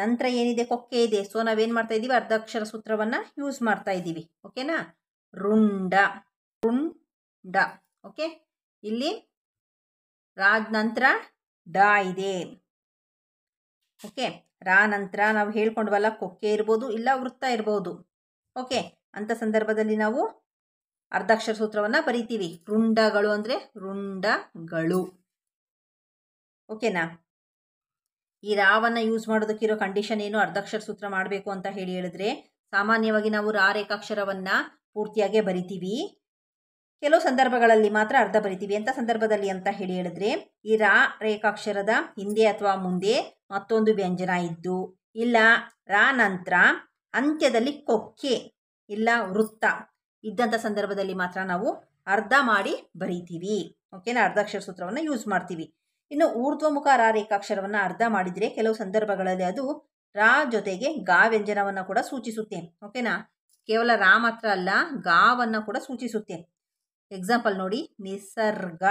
S1: ನಂತರ ಏನಿದೆ ಕೊಕ್ಕೆ ಇದೆ ಸೊ ನಾವೇನು ಮಾಡ್ತಾ ಇದ್ದೀವಿ ಅರ್ಧಾಕ್ಷರ ಸೂತ್ರವನ್ನು ಯೂಸ್ ಮಾಡ್ತಾ ಇದ್ದೀವಿ ಓಕೆನಾ ರುಂಡ ಡ ಓಕೆ ಇಲ್ಲಿ ರಾದ ನಂತರ ಡ ಇದೆ ಓಕೆ ರಾ ನಂತರ ನಾವು ಹೇಳ್ಕೊಂಡ್ವಲ್ಲ ಕೊಕ್ಕೆ ಇರ್ಬೋದು ಇಲ್ಲ ವೃತ್ತ ಇರ್ಬೋದು ಓಕೆ ಅಂತ ಸಂದರ್ಭದಲ್ಲಿ ನಾವು ಅರ್ಧಾಕ್ಷರ ಸೂತ್ರವನ್ನು ಬರಿತೀವಿ ರುಂಡಗಳು ಅಂದರೆ ರುಂಡಗಳು ಓಕೆನಾ ಈ ರಾವನ್ನು ಯೂಸ್ ಮಾಡೋದಕ್ಕಿರೋ ಕಂಡೀಷನ್ ಏನು ಅರ್ಧಾಕ್ಷರ ಸೂತ್ರ ಮಾಡಬೇಕು ಅಂತ ಹೇಳಿ ಹೇಳಿದ್ರೆ ಸಾಮಾನ್ಯವಾಗಿ ನಾವು ರಾ ರೇಖಾಕ್ಷರವನ್ನು ಪೂರ್ತಿಯಾಗೇ ಬರಿತೀವಿ ಕೆಲವು ಸಂದರ್ಭಗಳಲ್ಲಿ ಮಾತ್ರ ಅರ್ಧ ಬರಿತೀವಿ ಎಂಥ ಸಂದರ್ಭದಲ್ಲಿ ಅಂತ ಹೇಳಿ ಹೇಳಿದ್ರೆ ಈ ರಾ ರೇಖಾಕ್ಷರದ ಹಿಂದೆ ಅಥವಾ ಮುಂದೆ ಮತ್ತೊಂದು ವ್ಯಂಜನ ಇದ್ದು ಇಲ್ಲ ರಾ ನಂತರ ಅಂತ್ಯದಲ್ಲಿ ಕೊಕ್ಕೆ ಇಲ್ಲ ವೃತ್ತ ಇದ್ದಂಥ ಸಂದರ್ಭದಲ್ಲಿ ಮಾತ್ರ ನಾವು ಅರ್ಧ ಮಾಡಿ ಬರಿತೀವಿ ಓಕೆನಾ ಅರ್ಧಾಕ್ಷರ ಸೂತ್ರವನ್ನು ಯೂಸ್ ಮಾಡ್ತೀವಿ ಇನ್ನು ಊರ್ಧ್ವಮುಖ ರಾ ರೇಖಾಕ್ಷರವನ್ನು ಅರ್ಧ ಮಾಡಿದರೆ ಕೆಲವು ಸಂದರ್ಭಗಳಲ್ಲಿ ಅದು ರಾ ಜೊತೆಗೆ ಗಾ ವ್ಯಂಜನವನ್ನು ಕೂಡ ಸೂಚಿಸುತ್ತೆ ಓಕೆನಾ ಕೇವಲ ರಾ ಮಾತ್ರ ಅಲ್ಲ ಗಾವನ್ನು ಕೂಡ ಸೂಚಿಸುತ್ತೆ ಎಕ್ಸಾಂಪಲ್ ನೋಡಿ ನಿಸರ್ಗ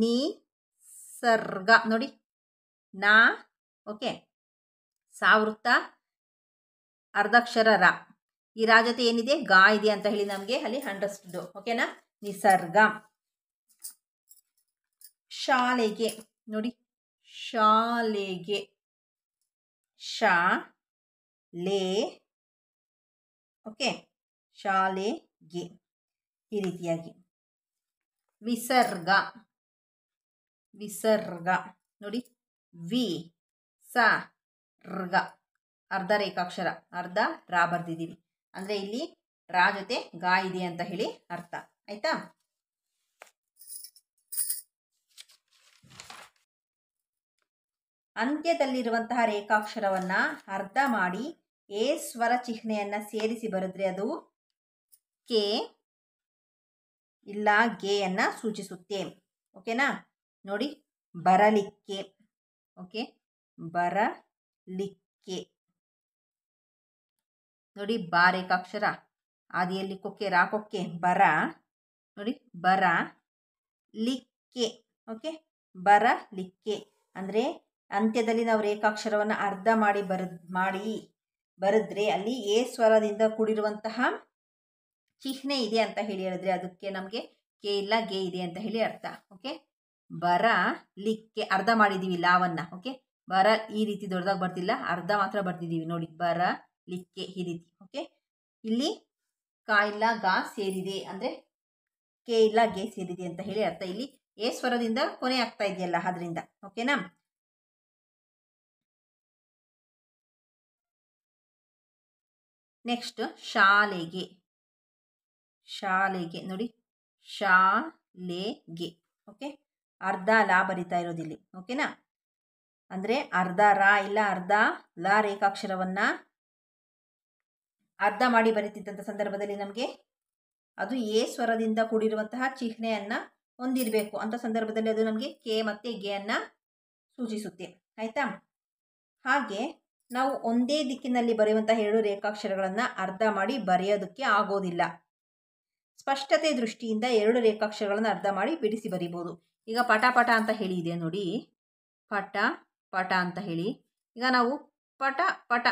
S1: ನೀ ಸರ್ಗ ನೋಡಿ ನಾ ಓಕೆ ಸಾವೃತ್ತ ಅರ್ಧಕ್ಷರ ರ ಈ ರಾಜತೆ ಏನಿದೆ ಗಾ ಇದೆ ಅಂತ ಹೇಳಿ ನಮಗೆ ಅಲ್ಲಿ ಅಂಡರ್ಸ್ಟುಡ್ ಓಕೆನಾ ನಿಸರ್ಗ ಶಾಲೆಗೆ ನೋಡಿ ಶಾಲೆಗೆ ಶಾ
S2: ಲೇ ಓಕೆ ಶಾಲೆಗೆ ಈ ರೀತಿಯಾಗಿ ವಿಸರ್ಗ
S1: ವಿಸರ್ಗ ನೋಡಿ ವಿ ಸ ರ್ಗ ಅರ್ಧ ರೇಖಾಕ್ಷರ ಅರ್ಧ ರಾ ಬರ್ದಿದ್ದೀವಿ ಅಂದರೆ ಇಲ್ಲಿ ರಾ ಜೊತೆ ಗಾ ಇದೆ ಅಂತ ಹೇಳಿ ಅರ್ಥ ಆಯಿತಾ ಅಂತ್ಯದಲ್ಲಿರುವಂತಹ ರೇಖಾಕ್ಷರವನ್ನು ಅರ್ಧ ಮಾಡಿ ಏ ಸ್ವರ ಚಿಹ್ನೆಯನ್ನು ಸೇರಿಸಿ ಬರೆದ್ರೆ ಅದು ಕೆ ಇಲ್ಲ ಗೆಯನ್ನು ಸೂಚಿಸುತ್ತೆ ಓಕೆನಾ ನೋಡಿ ಬರಲಿಕ್ಕೆ ಓಕೆ ಬರಲಿಕ್ಕೆ ನೋಡಿ ಬಾರೇಕಾಕ್ಷರ ಆದಿಯಲ್ಲಿ ಕೊಕ್ಕೆ ರಾಕೊಕ್ಕೆ ಬರ ನೋಡಿ ಬರ ಲಿಕ್ಕೆ ಓಕೆ ಬರ ಲಿಕ್ಕೆ ಅಂದರೆ ಅಂತ್ಯದಲ್ಲಿ ನಾವು ರೇಖಾಕ್ಷರವನ್ನು ಅರ್ಧ ಮಾಡಿ ಬರ ಮಾಡಿ ಬರೆದ್ರೆ ಅಲ್ಲಿ ಎ ಸ್ವರದಿಂದ ಕೂಡಿರುವಂತಹ ಚಿಹ್ನೆ ಇದೆ ಅಂತ ಹೇಳಿ ಹೇಳಿದ್ರೆ ಅದಕ್ಕೆ ನಮಗೆ ಕೆ ಇಲ್ಲ ಗೆ ಇದೆ ಅಂತ ಹೇಳಿ ಅರ್ಥ ಓಕೆ ಬರ ಲಿಕ್ಕೆ ಅರ್ಧ ಮಾಡಿದ್ದೀವಿ ಲಾವನ್ನ ಓಕೆ ಬರ ಈ ರೀತಿ ದೊಡ್ಡದಾಗಿ ಬರ್ತಿಲ್ಲ ಅರ್ಧ ಮಾತ್ರ ಬರ್ತಿದ್ದೀವಿ ನೋಡಿ ಬರ ಲಿಕ್ಕೆ ಈ ರೀತಿ ಓಕೆ ಇಲ್ಲಿ ಕ ಇಲ್ಲ ಗಾ ಸೇರಿದೆ ಅಂದರೆ ಕೆ ಇಲ್ಲ ಗೆ ಸೇರಿದೆ ಅಂತ ಹೇಳಿ ಅರ್ಥ ಇಲ್ಲಿ ಏ ಸ್ವರದಿಂದ ಕೊನೆ
S2: ಆಗ್ತಾ ಇದೆಯಲ್ಲ ಅದರಿಂದ ಓಕೆನಾ ನೆಕ್ಸ್ಟ್ ಶಾಲೆಗೆ
S1: ಶಾಲೆಗೆ ನೋಡಿ ಶಾಲೆಗೆ ಓಕೆ ಅರ್ಧ ಲಾ ಬರಿತಾ ಇರೋದಿಲ್ಲಿ ಓಕೆನಾ ಅಂದರೆ ಅರ್ಧ ರಾ ಇಲ್ಲ ಅರ್ಧ ಲಾ ರೇಖಾಕ್ಷರವನ್ನು ಅರ್ಧ ಮಾಡಿ ಬರೀತಿದ್ದಂಥ ಸಂದರ್ಭದಲ್ಲಿ ನಮಗೆ ಅದು ಎ ಸ್ವರದಿಂದ ಕೂಡಿರುವಂತಹ ಚಿಹ್ನೆಯನ್ನು ಹೊಂದಿರಬೇಕು ಅಂತ ಸಂದರ್ಭದಲ್ಲಿ ಅದು ನಮಗೆ ಕೆ ಮತ್ತು ಗೆಯನ್ನು ಸೂಚಿಸುತ್ತೆ ಆಯಿತಾ ಹಾಗೆ ನಾವು ಒಂದೇ ದಿಕ್ಕಿನಲ್ಲಿ ಬರೆಯುವಂತಹ ಎರಡು ರೇಖಾಕ್ಷರಗಳನ್ನು ಅರ್ಧ ಮಾಡಿ ಬರೆಯೋದಕ್ಕೆ ಆಗೋದಿಲ್ಲ ಸ್ಪಷ್ಟತೆ ದೃಷ್ಟಿಯಿಂದ ಎರಡು ರೇಖಾಕ್ಷರಗಳನ್ನು ಅರ್ಧ ಮಾಡಿ ಬಿಡಿಸಿ ಬರಿಬೋದು ಈಗ ಪಟ ಪಟ ಅಂತ ಹೇಳಿ ಇದೆ ನೋಡಿ ಪಟ ಪಟ ಅಂತ ಹೇಳಿ ಈಗ ನಾವು ಪಟ ಪಟ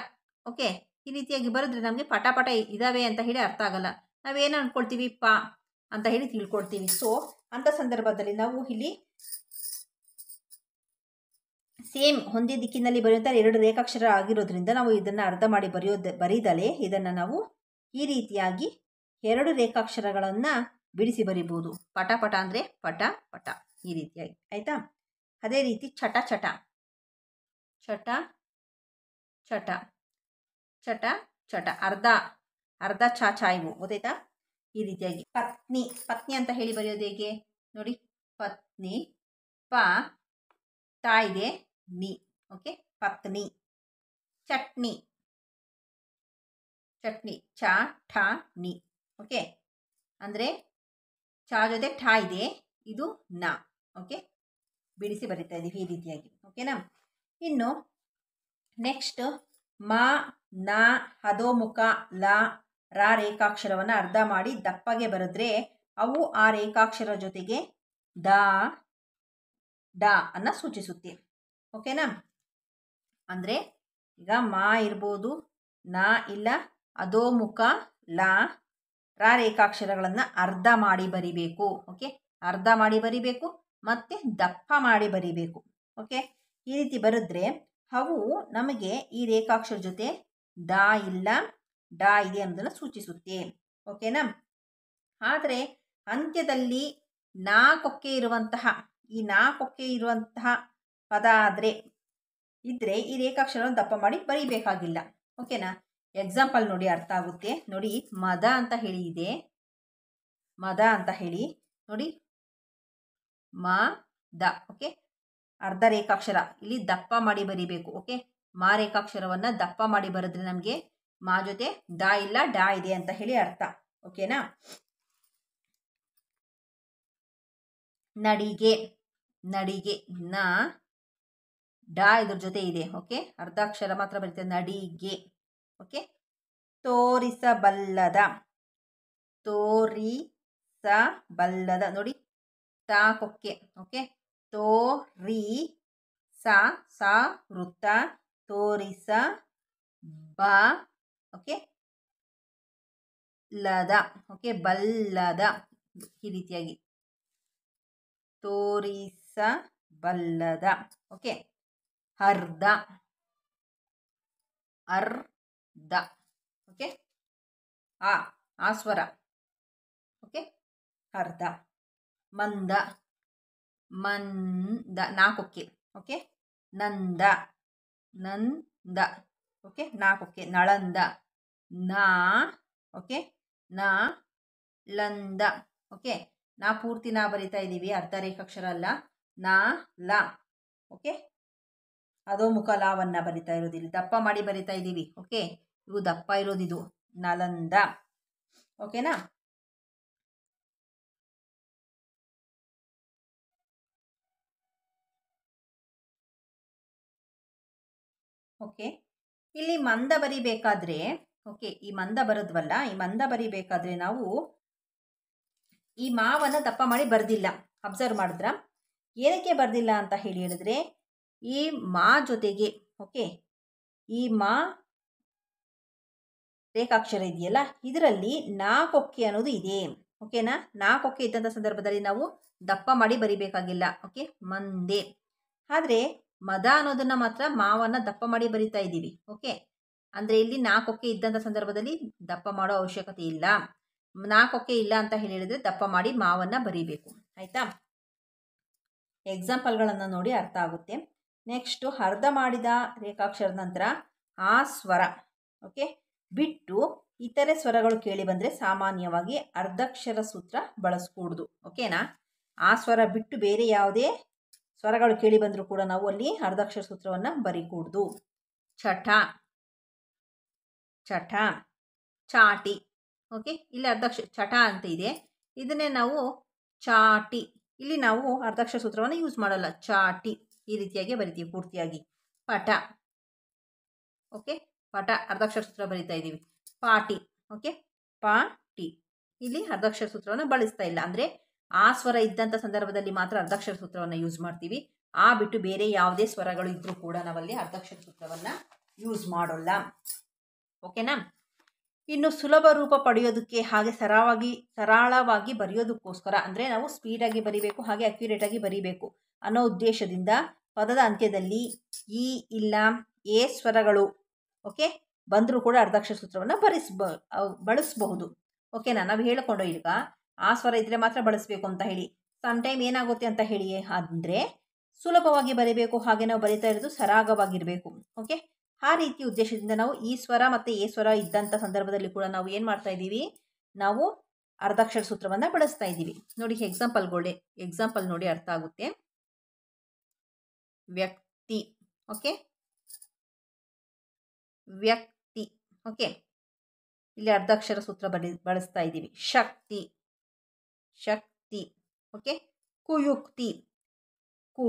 S1: ಓಕೆ ಈ ರೀತಿಯಾಗಿ ಬರೆದ್ರೆ ನಮಗೆ ಪಟ ಪಟ ಇದ್ದಾವೆ ಅಂತ ಹೇಳಿ ಅರ್ಥ ಆಗಲ್ಲ ನಾವೇನು ಅಂದ್ಕೊಳ್ತೀವಿ ಪ ಅಂತ ಹೇಳಿ ತಿಳ್ಕೊಳ್ತೀವಿ ಸೊ ಅಂಥ ಸಂದರ್ಭದಲ್ಲಿ ನಾವು ಇಲ್ಲಿ ಸೇಮ್ ಒಂದೇ ದಿಕ್ಕಿನಲ್ಲಿ ಬರೆಯುವಂಥ ಎರಡು ರೇಖಾಕ್ಷರ ಆಗಿರೋದ್ರಿಂದ ನಾವು ಇದನ್ನು ಅರ್ಧ ಮಾಡಿ ಬರೆಯೋದ ಬರೀದಲೇ ಇದನ್ನು ನಾವು ಈ ರೀತಿಯಾಗಿ ಎರಡು ರೇಖಾಕ್ಷರಗಳನ್ನು ಬಿಡಿಸಿ ಬರಿಬೋದು ಪಟ ಪಟ ಅಂದರೆ ಪಟ ಪಟ ಈ ರೀತಿಯಾಗಿ ಆಯಿತಾ ಅದೇ ರೀತಿ ಚಟ ಚಟ ಚಟ ಚಟ ಚಟ ಚಟ ಅರ್ಧ ಅರ್ಧ ಚಾಚಾಯ್ವು ಗೊತ್ತಾಯ್ತಾ ಈ ರೀತಿಯಾಗಿ ಪತ್ನಿ ಪತ್ನಿ ಅಂತ ಹೇಳಿ ಬರೆಯೋದು ಹೇಗೆ ನೋಡಿ ಪತ್ನಿ ಪ ತಾಯಿದೆ ನಿ ಓಕೆ ಪತ್ನಿ ಚಟ್ನಿ
S2: ಚಟ್ನಿ ಚ ಠ ನಿ ಓಕೆ
S1: ಅಂದರೆ ಚಹಾ ಜೊತೆ ಠಾ ಇದೆ ಇದು ನ ಓಕೆ ಬಿಡಿಸಿ ಬರೀತಾ ಇದ್ದೀವಿ ಈ ರೀತಿಯಾಗಿ ಓಕೆನಾ ಇನ್ನು ನೆಕ್ಸ್ಟ್ ಮಾ ನ ಹದೋಮುಖ ಲ ರ ರೇಖಾಕ್ಷರವನ್ನು ಅರ್ಧ ಮಾಡಿ ದಪ್ಪಗೆ ಬರೆದ್ರೆ ಅವು ಆ ರೇಖಾಕ್ಷರ ಜೊತೆಗೆ ದ ಡ ಅನ್ನ ಸೂಚಿಸುತ್ತೆ ಓಕೆನಾ ಅಂದರೆ ಈಗ ಮಾ ಇರ್ಬೋದು ನ ಇಲ್ಲ ಅದೋಮುಖ ಲಾ ರಾ ರೇಖಾಕ್ಷರಗಳನ್ನು ಅರ್ಧ ಮಾಡಿ ಬರಿಬೇಕು ಓಕೆ ಅರ್ಧ ಮಾಡಿ ಬರಿಬೇಕು ಮತ್ತು ದಪ್ಪ ಮಾಡಿ ಬರಿಬೇಕು ಓಕೆ ಈ ರೀತಿ ಬರೆದ್ರೆ ಅವು ನಮಗೆ ಈ ರೇಖಾಕ್ಷರ ಜೊತೆ ದ ಇಲ್ಲ ಡ ಇದೆ ಅನ್ನೋದನ್ನು ಸೂಚಿಸುತ್ತೆ ಓಕೆನಾ ಆದರೆ ಅಂತ್ಯದಲ್ಲಿ ನಾಕೊಕ್ಕೆ ಇರುವಂತಹ ಈ ನಾಕೊಕ್ಕೆ ಇರುವಂತಹ ಪದ ಆದರೆ ಇದ್ದರೆ ಈ ರೇಖಾಕ್ಷರವನ್ನು ದಪ್ಪ ಮಾಡಿ ಬರೀಬೇಕಾಗಿಲ್ಲ ಓಕೆನಾ ಎಕ್ಸಾಂಪಲ್ ನೋಡಿ ಅರ್ಥ ಆಗುತ್ತೆ ನೋಡಿ ಮದ ಅಂತ ಹೇಳಿ ಇದೆ ಮದ ಅಂತ ಹೇಳಿ ನೋಡಿ ಮ ದ ಓಕೆ ಅರ್ಧ ರೇಖಾಕ್ಷರ ಇಲ್ಲಿ ದಪ್ಪ ಮಾಡಿ ಬರೀಬೇಕು ಓಕೆ ಮಾ ರೇಖಾಕ್ಷರವನ್ನು ದಪ್ಪ ಮಾಡಿ ಬರೆದ್ರೆ ನಮಗೆ ಮಾ ಜೊತೆ ದ ಇಲ್ಲ ಡಾ ಇದೆ ಅಂತ ಹೇಳಿ ಅರ್ಥ ಓಕೆನಾ ನಡಿಗೆ ನಡಿಗೆ ನ ಡ ಇದ್ರ ಜೊತೆ ಇದೆ ಓಕೆ ಅರ್ಧಾಕ್ಷರ ಮಾತ್ರ ಬರುತ್ತೆ ನಡಿಗೆ ಓಕೆ ತೋರಿಸಬಲ್ಲದ ತೋರಿ ಸ ಬಲ್ಲದ ನೋಡಿ ಕೊಕ್ಕೆ ಓಕೆ ತೋರಿ ಸಾ ಸಾ ವೃತ್ತ ತೋರಿಸ ಬ ಓಕೆ ಲದ ಓಕೆ ಬಲ್ಲದ ಈ ರೀತಿಯಾಗಿ ತೋರಿಸಬಲ್ಲದ ಓಕೆ ಅರ್ಧ
S2: ಅರ್ ದ ಓಕೆ ಆ ಆ ಸ್ವರ
S1: ಓಕೆ ಅರ್ಧ ಮಂದ ಮಂದ ನಾಕುಕ್ಕೆ ಓಕೆ ನಂದ ನಂದ ಓಕೆ ನಾಕುಕ್ಕೆ ನಳಂದ ನಾ ಓಕೆ ನಾ ಲಂದ ಓಕೆ ನಾ ಪೂರ್ತಿ ನಾ ಬರಿತಾ ಇದ್ದೀವಿ ಅರ್ಧ ರೇಖಾಕ್ಷರ ಅಲ್ಲ ನಾ ಲ ಓಕೆ ಅದೋ ಲಾವನ್ನ ಬರಿತಾ ಇರೋದು ಇಲ್ಲಿ ದಪ್ಪ ಮಾಡಿ ಬರಿತಾ ಇದ್ದೀವಿ ಓಕೆ ಇವು ದಪ್ಪ ಇರೋದಿದು ನಲಂದ ಓಕೆನಾ
S2: ಓಕೆ ಇಲ್ಲಿ
S1: ಮಂದ ಬರಿಬೇಕಾದ್ರೆ ಓಕೆ ಈ ಮಂದ ಬರದ್ವಲ್ಲ ಈ ಮಂದ ಬರಿಬೇಕಾದ್ರೆ ನಾವು ಈ ಮಾವನ್ನ ದಪ್ಪ ಮಾಡಿ ಬರ್ದಿಲ್ಲ ಅಬ್ಸರ್ವ್ ಮಾಡಿದ್ರ ಏನಕ್ಕೆ ಬರ್ದಿಲ್ಲ ಅಂತ ಹೇಳಿ ಹೇಳಿದ್ರೆ ಈ ಮಾ ಜೊತೆಗೆ ಓಕೆ ಈ ಮಾ ರೇಖಾಕ್ಷರ ಇದೆಯಲ್ಲ ಇದರಲ್ಲಿ ಕೊಕ್ಕೆ ಅನ್ನೋದು ಇದೆ ಓಕೆನಾ ಕೊಕ್ಕೆ ಇದ್ದಂಥ ಸಂದರ್ಭದಲ್ಲಿ ನಾವು ದಪ್ಪ ಮಾಡಿ ಬರಿಬೇಕಾಗಿಲ್ಲ ಓಕೆ ಮಂದೆ ಆದರೆ ಮದ ಅನ್ನೋದನ್ನು ಮಾತ್ರ ಮಾವನ್ನು ದಪ್ಪ ಮಾಡಿ ಬರಿತಾ ಇದ್ದೀವಿ ಓಕೆ ಅಂದರೆ ಇಲ್ಲಿ ಕೊಕ್ಕೆ ಇದ್ದಂಥ ಸಂದರ್ಭದಲ್ಲಿ ದಪ್ಪ ಮಾಡೋ ಅವಶ್ಯಕತೆ ಇಲ್ಲ ಕೊಕ್ಕೆ ಇಲ್ಲ ಅಂತ ಹೇಳಿದರೆ ದಪ್ಪ ಮಾಡಿ ಮಾವನ್ನು ಬರಿಬೇಕು ಆಯಿತಾ ಎಕ್ಸಾಂಪಲ್ಗಳನ್ನು ನೋಡಿ ಅರ್ಥ ಆಗುತ್ತೆ ನೆಕ್ಸ್ಟು ಅರ್ಧ ಮಾಡಿದ ರೇಖಾಕ್ಷರದ ನಂತರ ಆ ಸ್ವರ ಓಕೆ ಬಿಟ್ಟು ಇತರೆ ಸ್ವರಗಳು ಕೇಳಿ ಬಂದರೆ ಸಾಮಾನ್ಯವಾಗಿ ಅರ್ಧಕ್ಷರ ಸೂತ್ರ ಬಳಸ್ಕೂಡ್ದು ಓಕೆನಾ ಆ ಸ್ವರ ಬಿಟ್ಟು ಬೇರೆ ಯಾವುದೇ ಸ್ವರಗಳು ಕೇಳಿ ಬಂದರೂ ಕೂಡ ನಾವು ಅಲ್ಲಿ ಅರ್ಧಾಕ್ಷರ ಸೂತ್ರವನ್ನು ಬರಿಕೂಡ್ದು ಚಟ ಚಟ ಚಾಟಿ ಓಕೆ ಇಲ್ಲಿ ಅರ್ಧಾಕ್ಷರ ಚಟ ಅಂತ ಇದೆ ಇದನ್ನೇ ನಾವು ಚಾಟಿ ಇಲ್ಲಿ ನಾವು ಅರ್ಧಾಕ್ಷರ ಸೂತ್ರವನ್ನು ಯೂಸ್ ಮಾಡಲ್ಲ ಚಾಟಿ ಈ ರೀತಿಯಾಗಿ ಬರಿತೀವಿ ಪೂರ್ತಿಯಾಗಿ ಪಟ ಓಕೆ ಪಟ ಅರ್ಧಾಕ್ಷರ ಸೂತ್ರ ಬರಿತಾ ಇದ್ದೀವಿ ಪಾಟಿ ಓಕೆ ಪಾಟಿ ಇಲ್ಲಿ ಅರ್ಧಾಕ್ಷರ ಸೂತ್ರವನ್ನು ಬಳಸ್ತಾ ಇಲ್ಲ ಅಂದರೆ ಆ ಸ್ವರ ಇದ್ದಂಥ ಸಂದರ್ಭದಲ್ಲಿ ಮಾತ್ರ ಅರ್ಧಾಕ್ಷರ ಸೂತ್ರವನ್ನು ಯೂಸ್ ಮಾಡ್ತೀವಿ ಆ ಬಿಟ್ಟು ಬೇರೆ ಯಾವುದೇ ಸ್ವರಗಳು ಇದ್ದರೂ ಕೂಡ ನಾವಲ್ಲಿ ಅರ್ಧಾಕ್ಷರ ಸೂತ್ರವನ್ನು ಯೂಸ್ ಮಾಡೋಲ್ಲ ಓಕೆನಾ ಇನ್ನು ಸುಲಭ ರೂಪ ಪಡೆಯೋದಕ್ಕೆ ಹಾಗೆ ಸರಳವಾಗಿ ಸರಳವಾಗಿ ಬರೆಯೋದಕ್ಕೋಸ್ಕರ ಅಂದರೆ ನಾವು ಸ್ಪೀಡಾಗಿ ಬರಿಬೇಕು ಹಾಗೆ ಅಕ್ಯುರೇಟಾಗಿ ಬರಿಬೇಕು ಅನ್ನೋ ಉದ್ದೇಶದಿಂದ ಪದದ ಅಂತ್ಯದಲ್ಲಿ ಈ ಇಲ್ಲ ಎ ಸ್ವರಗಳು ಓಕೆ ಬಂದರೂ ಕೂಡ ಅರ್ಧಾಕ್ಷರ ಸೂತ್ರವನ್ನು ಬರಿಸ್ಬ ಬಳಸಬಹುದು ಓಕೆನಾ ನಾವು ಹೇಳಿಕೊಂಡು ಈಗ ಆ ಸ್ವರ ಇದ್ದರೆ ಮಾತ್ರ ಬಳಸಬೇಕು ಅಂತ ಹೇಳಿ ಟೈಮ್ ಏನಾಗುತ್ತೆ ಅಂತ ಹೇಳಿ ಅಂದರೆ ಸುಲಭವಾಗಿ ಬರೀಬೇಕು ಹಾಗೆ ನಾವು ಬರಿತಾ ಇರೋದು ಸರಾಗವಾಗಿರಬೇಕು ಓಕೆ ಆ ರೀತಿ ಉದ್ದೇಶದಿಂದ ನಾವು ಈ ಸ್ವರ ಮತ್ತು ಎ ಸ್ವರ ಇದ್ದಂಥ ಸಂದರ್ಭದಲ್ಲಿ ಕೂಡ ನಾವು ಏನು ಮಾಡ್ತಾ ಇದ್ದೀವಿ ನಾವು ಅರ್ಧಾಕ್ಷರ ಸೂತ್ರವನ್ನು ಬಳಸ್ತಾ ಇದ್ದೀವಿ ನೋಡಿ ಎಕ್ಸಾಂಪಲ್ಗಳೇ ಎಕ್ಸಾಂಪಲ್ ನೋಡಿ ಅರ್ಥ ಆಗುತ್ತೆ
S2: ವ್ಯಕ್ತಿ ಓಕೆ ವ್ಯಕ್ತಿ ಓಕೆ ಇಲ್ಲಿ ಅರ್ಧಾಕ್ಷರ ಸೂತ್ರ ಬಳಿ ಬಳಸ್ತಾ ಇದ್ದೀವಿ ಶಕ್ತಿ ಶಕ್ತಿ ಓಕೆ ಕುಯುಕ್ತಿ ಕು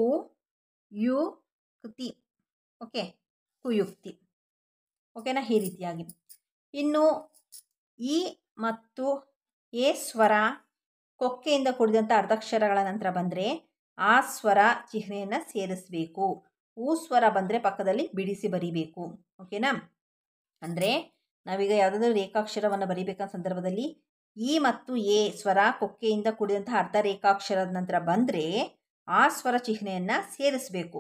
S1: ಯು ಕೃತಿ ಓಕೆ ಕುಯುಕ್ತಿ ಓಕೆನಾ ಈ ರೀತಿಯಾಗಿ ಇನ್ನು ಇ ಮತ್ತು ಎ ಸ್ವರ ಕೊಕ್ಕೆಯಿಂದ ಕೂಡಿದಂಥ ಅರ್ಧಾಕ್ಷರಗಳ ನಂತರ ಬಂದರೆ ಆ ಸ್ವರ ಚಿಹ್ನೆಯನ್ನು ಸೇರಿಸಬೇಕು ಊ ಸ್ವರ ಬಂದರೆ ಪಕ್ಕದಲ್ಲಿ ಬಿಡಿಸಿ ಬರಿಬೇಕು ಓಕೆನಾ ಅಂದರೆ ನಾವೀಗ ಯಾವುದಾದ್ರೂ ರೇಖಾಕ್ಷರವನ್ನು ಬರಿಬೇಕಾದ ಸಂದರ್ಭದಲ್ಲಿ ಈ ಮತ್ತು ಎ ಸ್ವರ ಕೊಕ್ಕೆಯಿಂದ ಕೂಡಿದಂಥ ಅರ್ಧ ರೇಖಾಕ್ಷರದ ನಂತರ ಬಂದರೆ ಆ ಸ್ವರ ಚಿಹ್ನೆಯನ್ನು ಸೇರಿಸಬೇಕು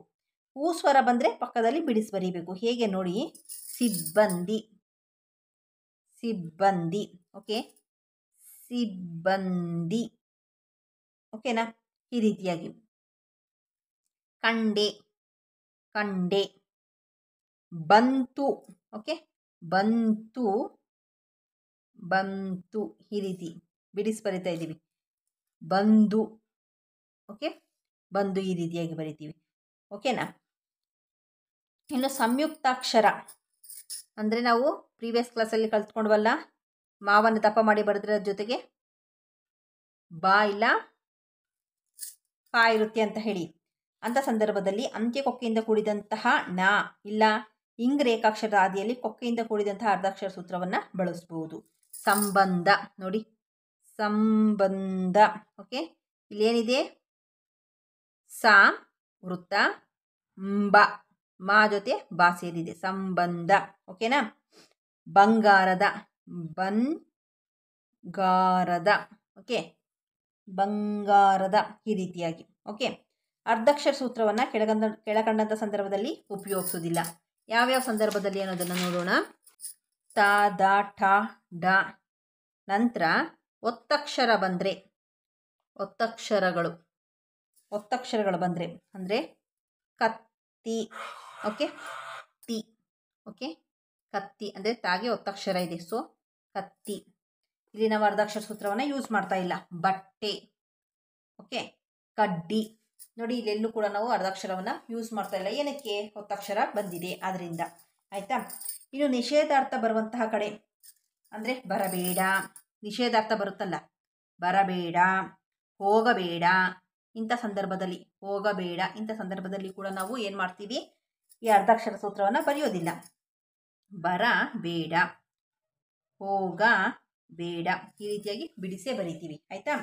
S1: ಹೂ ಸ್ವರ ಬಂದರೆ ಪಕ್ಕದಲ್ಲಿ ಬಿಡಿಸಿ ಬರೀಬೇಕು ಹೇಗೆ ನೋಡಿ ಸಿಬ್ಬಂದಿ ಸಿಬ್ಬಂದಿ ಓಕೆ
S2: ಸಿಬ್ಬಂದಿ ಓಕೆನಾ ಈ ರೀತಿಯಾಗಿ ಕಂಡೆ ಕಂಡೆ ಬಂತು ಓಕೆ ಬಂತು ಬಂತು ಈ ರೀತಿ ಬಿಡಿಸಿ
S1: ಬರಿತಾ ಇದ್ದೀವಿ ಬಂದು ಓಕೆ ಬಂದು ಈ ರೀತಿಯಾಗಿ ಬರಿತೀವಿ ಓಕೆನಾ ಇನ್ನು ಸಂಯುಕ್ತಾಕ್ಷರ ಅಂದರೆ ನಾವು ಪ್ರೀವಿಯಸ್ ಕ್ಲಾಸಲ್ಲಿ ಕಲ್ತ್ಕೊಂಡ್ವಲ್ಲ ಮಾವನ್ನು ತಪ್ಪ ಮಾಡಿ ಬರೆದ್ರ ಜೊತೆಗೆ ಬಾ ಇಲ್ಲ ಪಾ ಇರುತ್ತೆ ಅಂತ ಹೇಳಿ ಅಂಥ ಸಂದರ್ಭದಲ್ಲಿ ಅಂತ್ಯ ಕೊಕ್ಕೆಯಿಂದ ಕೂಡಿದಂತಹ ನಾ ಇಲ್ಲ ಇಂಗ್ ರೇಖಾಕ್ಷರ ಆದಿಯಲ್ಲಿ ಕೊಕ್ಕೆಯಿಂದ ಕೂಡಿದಂತಹ ಅರ್ಧಾಕ್ಷರ ಸೂತ್ರವನ್ನು ಬಳಸ್ಬೋದು ಸಂಬಂಧ ನೋಡಿ ಸಂಬಂಧ ಓಕೆ ಇಲ್ಲೇನಿದೆ ಸಾ ವೃತ್ತ ಬ ಮಾ ಜೊತೆ ಬಾ ಸೇರಿದೆ ಸಂಬಂಧ ಓಕೆನಾ ಬಂಗಾರದ ಬನ್ ಗಾರದ ಓಕೆ ಬಂಗಾರದ ಈ ರೀತಿಯಾಗಿ ಓಕೆ ಅರ್ಧಕ್ಷರ ಸೂತ್ರವನ್ನು ಕೆಳಗಂದ ಕೆಳಕಂಡಂಥ ಸಂದರ್ಭದಲ್ಲಿ ಉಪಯೋಗಿಸೋದಿಲ್ಲ ಯಾವ್ಯಾವ ಸಂದರ್ಭದಲ್ಲಿ ಅನ್ನೋದನ್ನು ನೋಡೋಣ ತ ದ ಠ ಡ ನಂತರ ಒತ್ತಕ್ಷರ ಬಂದರೆ ಒತ್ತಕ್ಷರಗಳು ಒತ್ತಕ್ಷರಗಳು ಬಂದರೆ ಅಂದರೆ ಕತ್ತಿ ಓಕೆ ತಿ ಓಕೆ ಕತ್ತಿ ಅಂದರೆ ತಾಗೆ ಒತ್ತಕ್ಷರ ಇದೆ ಸೊ ಕತ್ತಿ ಇಲ್ಲಿ ನಾವು ಅರ್ಧಾಕ್ಷರ ಸೂತ್ರವನ್ನು ಯೂಸ್ ಮಾಡ್ತಾ ಇಲ್ಲ ಬಟ್ಟೆ ಓಕೆ ಕಡ್ಡಿ ನೋಡಿ ಇಲ್ಲೆಲ್ಲೂ ಕೂಡ ನಾವು ಅರ್ಧಾಕ್ಷರವನ್ನು ಯೂಸ್ ಮಾಡ್ತಾ ಇಲ್ಲ ಏನಕ್ಕೆ ಹೊತ್ತಕ್ಷರ ಬಂದಿದೆ ಆದ್ರಿಂದ ಆಯ್ತಾ ಇನ್ನು ನಿಷೇಧಾರ್ಥ ಬರುವಂತಹ ಕಡೆ ಅಂದರೆ ಬರಬೇಡ ನಿಷೇಧಾರ್ಥ ಬರುತ್ತಲ್ಲ ಬರಬೇಡ ಹೋಗಬೇಡ ಇಂಥ ಸಂದರ್ಭದಲ್ಲಿ ಹೋಗಬೇಡ ಇಂಥ ಸಂದರ್ಭದಲ್ಲಿ ಕೂಡ ನಾವು ಏನು ಮಾಡ್ತೀವಿ ಈ ಅರ್ಧಾಕ್ಷರ ಸೂತ್ರವನ್ನು ಬರೆಯೋದಿಲ್ಲ ಬರ ಬೇಡ ಹೋಗ ಬೇಡ ಈ ರೀತಿಯಾಗಿ ಬಿಡಿಸೇ ಬರಿತೀವಿ ಆಯಿತಾ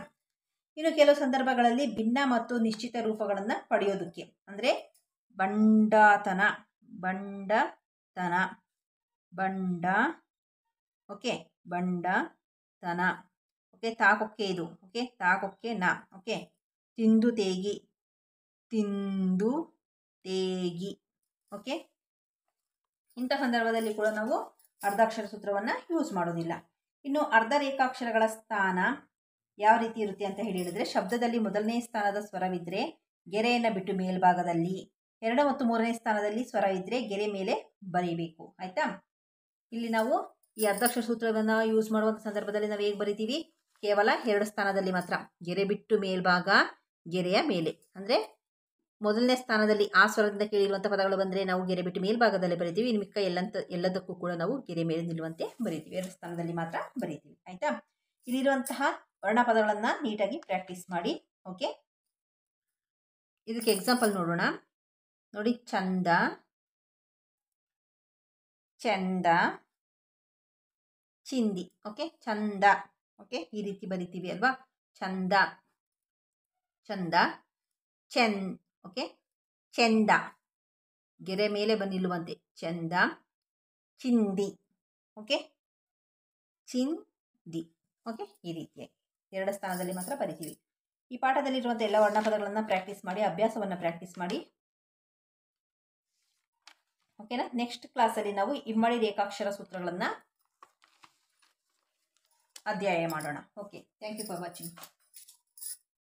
S1: ಇನ್ನು ಕೆಲವು ಸಂದರ್ಭಗಳಲ್ಲಿ ಭಿನ್ನ ಮತ್ತು ನಿಶ್ಚಿತ ರೂಪಗಳನ್ನು ಪಡೆಯೋದಕ್ಕೆ ಅಂದರೆ ಬಂಡತನ ಬಂಡತನ ಬಂಡ ಓಕೆ ಬಂಡತನ ಓಕೆ ತಾಕೊಕ್ಕೆ ಇದು ಓಕೆ ತಾಕೊಕ್ಕೆ ನ ಓಕೆ ತಿಂದು ತೇಗಿ ತಿಂದು ತೇಗಿ ಓಕೆ ಇಂಥ ಸಂದರ್ಭದಲ್ಲಿ ಕೂಡ ನಾವು ಅರ್ಧಾಕ್ಷರ ಸೂತ್ರವನ್ನು ಯೂಸ್ ಮಾಡೋದಿಲ್ಲ ಇನ್ನು ಅರ್ಧ ರೇಖಾಕ್ಷರಗಳ ಸ್ಥಾನ ಯಾವ ರೀತಿ ಇರುತ್ತೆ ಅಂತ ಹೇಳಿ ಹೇಳಿದರೆ ಶಬ್ದದಲ್ಲಿ ಮೊದಲನೇ ಸ್ಥಾನದ ಸ್ವರವಿದ್ದರೆ ಗೆರೆಯನ್ನು ಬಿಟ್ಟು ಮೇಲ್ಭಾಗದಲ್ಲಿ ಎರಡು ಮತ್ತು ಮೂರನೇ ಸ್ಥಾನದಲ್ಲಿ ಸ್ವರ ಇದ್ದರೆ ಗೆರೆ ಮೇಲೆ ಬರೀಬೇಕು ಆಯಿತಾ ಇಲ್ಲಿ ನಾವು ಈ ಅರ್ಧಾಕ್ಷರ ಸೂತ್ರವನ್ನು ಯೂಸ್ ಮಾಡುವಂಥ ಸಂದರ್ಭದಲ್ಲಿ ನಾವು ಹೇಗೆ ಬರಿತೀವಿ ಕೇವಲ ಎರಡು ಸ್ಥಾನದಲ್ಲಿ ಮಾತ್ರ ಗೆರೆ ಬಿಟ್ಟು ಮೇಲ್ಭಾಗ ಗೆರೆಯ ಮೇಲೆ ಅಂದರೆ ಮೊದಲನೇ ಸ್ಥಾನದಲ್ಲಿ ಆ ಸ್ವರದಿಂದ ಕೇಳಿರುವಂಥ ಪದಗಳು ಬಂದರೆ ನಾವು ಗೆರೆ ಬಿಟ್ಟು ಮೇಲ್ಭಾಗದಲ್ಲಿ ಬರಿತೀವಿ ಇನ್ನು ಮಿಕ್ಕ ಎಲ್ಲಂತ ಎಲ್ಲದಕ್ಕೂ ಕೂಡ ನಾವು ಗೆರೆ ಮೇಲೆ ನಿಲ್ಲುವಂತೆ ಬರಿತೀವಿ ಎರಡು ಸ್ಥಾನದಲ್ಲಿ ಮಾತ್ರ ಬರಿತೀವಿ ಆಯಿತಾ ಇಲ್ಲಿರುವಂತಹ ವರ್ಣಪದಗಳನ್ನ ನೀಟಾಗಿ ಪ್ರಾಕ್ಟೀಸ್ ಮಾಡಿ ಓಕೆ ಇದಕ್ಕೆ ಎಕ್ಸಾಂಪಲ್
S2: ನೋಡೋಣ ನೋಡಿ ಚಂದ ಚಂದ
S1: ಚಿಂದಿ ಓಕೆ ಚಂದ ಓಕೆ ಈ ರೀತಿ ಬರಿತೀವಿ ಅಲ್ವಾ ಚಂದ ಚಂದ ಚೆನ್ ಓಕೆ ಚಂದ ಗೆರೆ ಮೇಲೆ ಬಂದಿಲ್ವಂತೆ ಚಂದ ಚಿಂದಿ ಓಕೆ ಚಿಂದಿ ಓಕೆ ಈ ರೀತಿಯಾಗಿ ಎರಡು ಸ್ಥಾನದಲ್ಲಿ ಮಾತ್ರ ಬರಿತೀವಿ ಈ ಪಾಠದಲ್ಲಿರುವಂಥ ಎಲ್ಲ ವರ್ಣಪದಗಳನ್ನು ಪ್ರಾಕ್ಟೀಸ್ ಮಾಡಿ ಅಭ್ಯಾಸವನ್ನು ಪ್ರಾಕ್ಟೀಸ್ ಮಾಡಿ ಓಕೆನಾ ನೆಕ್ಸ್ಟ್ ಕ್ಲಾಸಲ್ಲಿ ನಾವು ಇಮ್ಮಡಿ ರೇಖಾಕ್ಷರ ಸೂತ್ರಗಳನ್ನು ಅಧ್ಯಾಯ ಮಾಡೋಣ okay thank you
S2: for watching